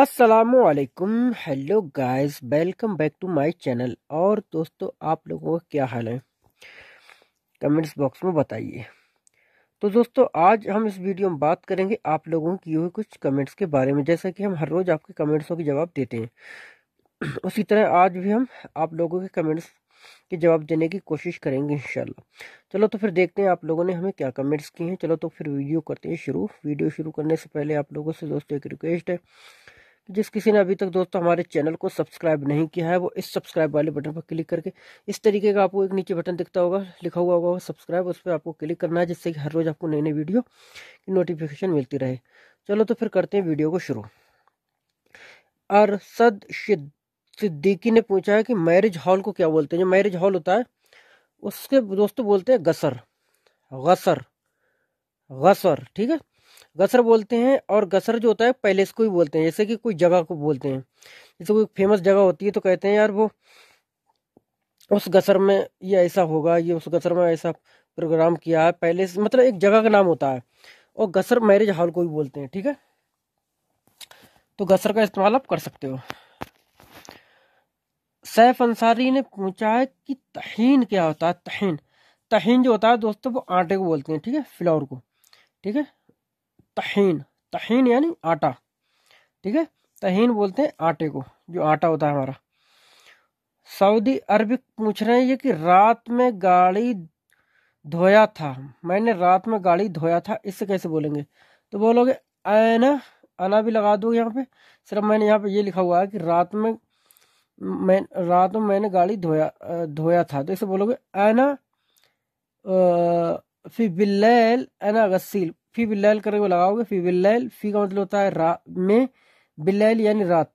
असलकुम hello guys welcome back to my channel और दोस्तों आप लोगों का क्या हाल है कमेंट्स बॉक्स में बताइए तो दोस्तों आज हम इस वीडियो में बात करेंगे आप लोगों की हुए कुछ कमेंट्स के बारे में जैसा कि हम हर रोज़ आपके कमेंट्सों के जवाब देते हैं उसी तरह आज भी हम आप लोगों के कमेंट्स के जवाब देने की कोशिश करेंगे इंशाल्लाह चलो तो फिर देखते हैं आप लोगों ने हमें क्या कमेंट्स किए हैं चलो तो फिर वीडियो करते हैं शुरू वीडियो शुरू करने से पहले आप लोगों से दोस्तों एक रिक्वेस्ट है जिस किसी ने अभी तक दोस्तों हमारे चैनल को सब्सक्राइब नहीं किया है वो इस सब्सक्राइब वाले बटन पर क्लिक करके इस तरीके का आपको एक नीचे बटन दिखता होगा लिखा हुआ होगा सब्सक्राइब उस पर आपको क्लिक करना है जिससे कि हर रोज़ आपको नई नई वीडियो की नोटिफिकेशन मिलती रहे चलो तो फिर करते हैं वीडियो को शुरू अरसद सिद्दीकी ने पूछा है कि मैरिज हॉल को क्या बोलते हैं जो मैरिज हॉल होता है उसके दोस्तों बोलते हैं गसर गसर गसर ठीक है गसर बोलते हैं और गसर जो होता है पैलेस को ही बोलते हैं जैसे कि कोई जगह को बोलते हैं जैसे कोई फेमस जगह होती है तो कहते हैं यार वो उस गसर में ये ऐसा होगा ये उस गसर में ऐसा प्रोग्राम किया है पैलेस मतलब एक जगह का नाम होता है और गसर मैरिज हॉल को भी बोलते हैं ठीक है तो गसर का इस्तेमाल आप कर सकते हो सैफ अंसारी ने पूछा है कि तहीन क्या होता है तहीन तहीन जो होता है दोस्तों वो आटे को बोलते हैं ठीक है फ्लावर को ठीक है तहीन तहीन यानी आटा ठीक है तहीन बोलते हैं आटे को जो आटा होता है हमारा सऊदी अरब पूछ रहे हैं ये कि रात में गाड़ी धोया था मैंने रात में गाड़ी धोया था इससे कैसे बोलेंगे तो बोलोगे आना आना भी लगा दो यहाँ पे सिर्फ मैंने यहाँ पे ये लिखा हुआ है कि रात में मैं रात में मैंने गाड़ी धोया धोया था तो इसे बोलोगे आना फिर बिल्लैल अना गसील फी बिल्लैल करके लगाओगे फी बिल्लैल फी का मतलब होता है रात में बिल्लैल यानी रात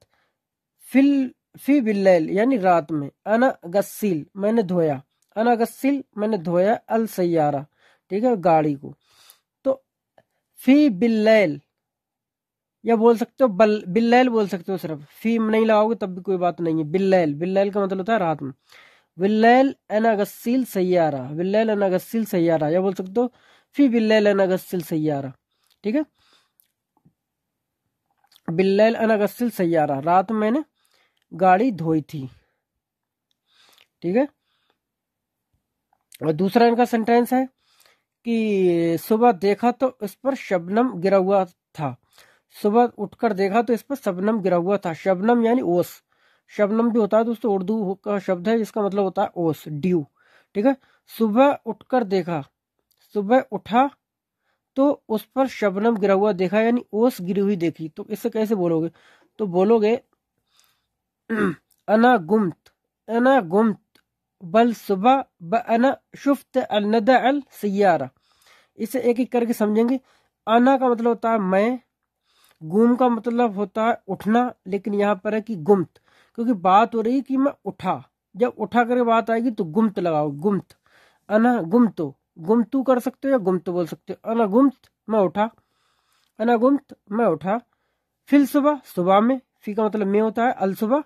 फिल फी बिल्लैल यानी रात में अना गस्सिल मैंने धोया अना गस्सिल मैंने धोया अल सयारा ठीक है गाड़ी को तो फी बिल्लैल या बोल सकते हो बल बिल्लैल बोल सकते हो सिर्फ फी नहीं लगाओगे तब भी कोई बात नहीं है बिल्लैल बिल्लैल का मतलब होता है रात में बिल्लैल अना गस्सिल सयारा बिल्लैल अना गस्सिल सयारा या बोल सकते हो फी बिल्लैल अनगसिल सैारा ठीक है बिल्लैल अनगसिल सैारा रात में मैंने गाड़ी धोई थी ठीक है और दूसरा इनका सेंटेंस है कि सुबह देखा तो इस पर शबनम गिरा हुआ था सुबह उठकर देखा तो इस पर शबनम गिरा हुआ था शबनम यानी ओस शबनम भी होता है दोस्तों उर्दू का शब्द है जिसका मतलब होता है ओस ड्यू ठीक है सुबह उठकर देखा सुबह उठा तो उस पर शबनम गिरा हुआ देखा यानी ओस गिरी हुई देखी तो इससे कैसे बोलोगे तो बोलोगे अना गुमत अना गुमत बल सुबह ब अना शुफ्त नदा अल सियारा इसे एक एक करके समझेंगे अना का मतलब होता है मैं गुम का मतलब होता है उठना लेकिन यहाँ पर है कि गुमत क्योंकि बात हो रही है कि मैं उठा जब उठा करके बात आएगी तो गुमत लगाओ गुमत अना गुमतो गुमतू कर सकते हो या गुमत बोल सकते हो अनागुमत मैं उठा अनागुमत मैं उठा फिल सुबह सुबह में फी का मतलब मैं होता है अल सुबह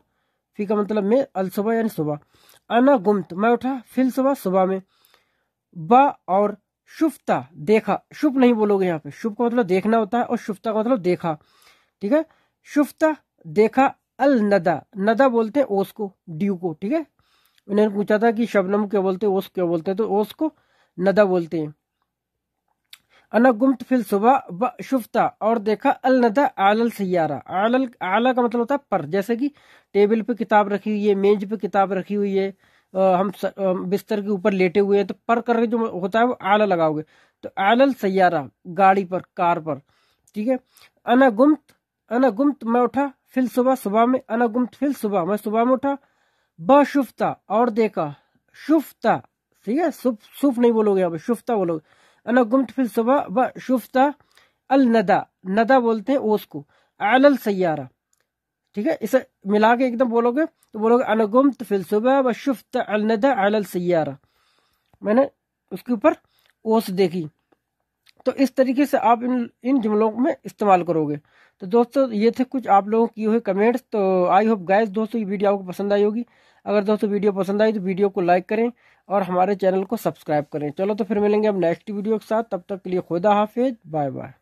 फी का मतलब मैं अल सुबह यानी सुबह अनागुमत मैं उठा फिल सुबह सुबह में बा और शुफ्ता देखा शुभ नहीं बोलोगे यहाँ पे शुभ का मतलब देखना होता है और शुफ्ता का मतलब देखा ठीक है शुफ्ता देखा अल नदा नदा बोलते हैं ओस को ड्यू को ठीक है उन्होंने पूछा था कि शबनम क्या बोलते हैं ओस क्या बोलते हैं तो ओस को नदा बोलते हैं अना गुमत फिल सुबह व शुफ्ता और देखा अल नदा आलल सयारा आलल आला का मतलब होता है पर जैसे कि टेबल पे किताब रखी हुई है मेज पे किताब रखी हुई है हम बिस्तर के ऊपर लेटे हुए हैं तो पर करके जो होता है वो आला लगाओगे तो आलल सियारा गाड़ी पर कार पर ठीक है अना गुमत अना गुमत मैं उठा फिल सुबह सुबह में अना गुमत फिल सुबह मैं सुबह में उठा शुफ्ता और देखा शुफ्ता ठीक है सुफ सुफ नहीं बोलोगे अब शुफ्ता बोलोगे अना गुमट फिर सुबह व शुफ्ता अल नदा नदा बोलते हैं ओस को अल सयारा ठीक है इसे मिला के एकदम बोलोगे तो बोलोगे अनगुमत फिल सुबह व शुफ्त अल नदा अल सयारा मैंने उसके ऊपर ओस देखी तो इस तरीके से आप इन इन जुमलों में इस्तेमाल करोगे तो दोस्तों ये थे कुछ आप लोगों की हुए कमेंट्स तो आई होप गाइस दोस्तों ये वीडियो आपको पसंद आई होगी अगर दोस्तों वीडियो पसंद आई तो वीडियो को लाइक करें और हमारे चैनल को सब्सक्राइब करें चलो तो फिर मिलेंगे अब नेक्स्ट वीडियो के साथ तब तक के लिए खुदा हाफिज बाय बाय